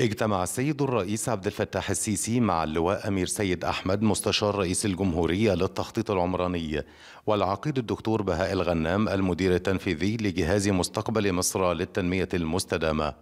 اجتمع السيد الرئيس عبد الفتاح السيسي مع اللواء أمير سيد أحمد مستشار رئيس الجمهورية للتخطيط العمراني والعقيد الدكتور بهاء الغنام المدير التنفيذي لجهاز مستقبل مصر للتنمية المستدامة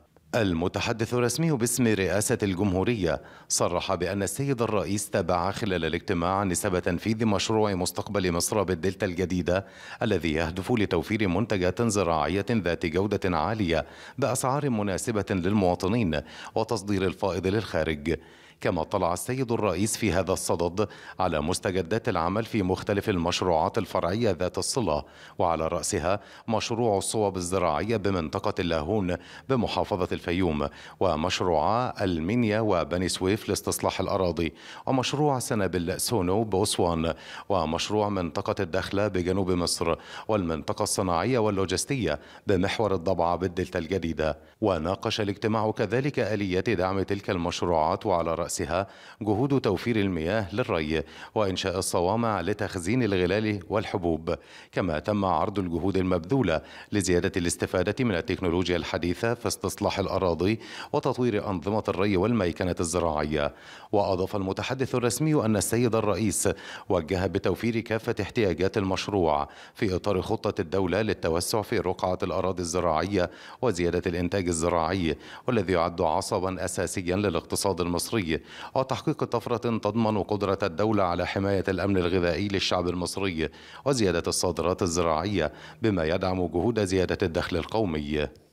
المتحدث الرسمي باسم رئاسة الجمهورية صرح بأن السيد الرئيس تابع خلال الاجتماع نسب تنفيذ مشروع مستقبل مصر بالدلتا الجديدة الذي يهدف لتوفير منتجات زراعية ذات جودة عالية بأسعار مناسبة للمواطنين وتصدير الفائض للخارج كما طلع السيد الرئيس في هذا الصدد على مستجدات العمل في مختلف المشروعات الفرعية ذات الصلة وعلى رأسها مشروع الصوب الزراعية بمنطقة اللاهون بمحافظة الفيوم ومشروعا المنيا وبني سويف لاستصلاح الأراضي ومشروع سنابل سونو بوسوان ومشروع منطقة الدخلة بجنوب مصر والمنطقة الصناعية واللوجستية بمحور الضبعة بالدلتا الجديدة وناقش الاجتماع كذلك آليات دعم تلك المشروعات وعلى رأس رأسها جهود توفير المياه للري وإنشاء الصوامع لتخزين الغلال والحبوب كما تم عرض الجهود المبذولة لزيادة الاستفادة من التكنولوجيا الحديثة في استصلاح الأراضي وتطوير أنظمة الري والميكنة الزراعية وأضاف المتحدث الرسمي أن السيد الرئيس وجه بتوفير كافة احتياجات المشروع في إطار خطة الدولة للتوسع في رقعة الأراضي الزراعية وزيادة الإنتاج الزراعي والذي يعد عصبا أساسيا للاقتصاد المصري وتحقيق طفرة تضمن قدرة الدولة على حماية الأمن الغذائي للشعب المصري وزيادة الصادرات الزراعية بما يدعم جهود زيادة الدخل القومي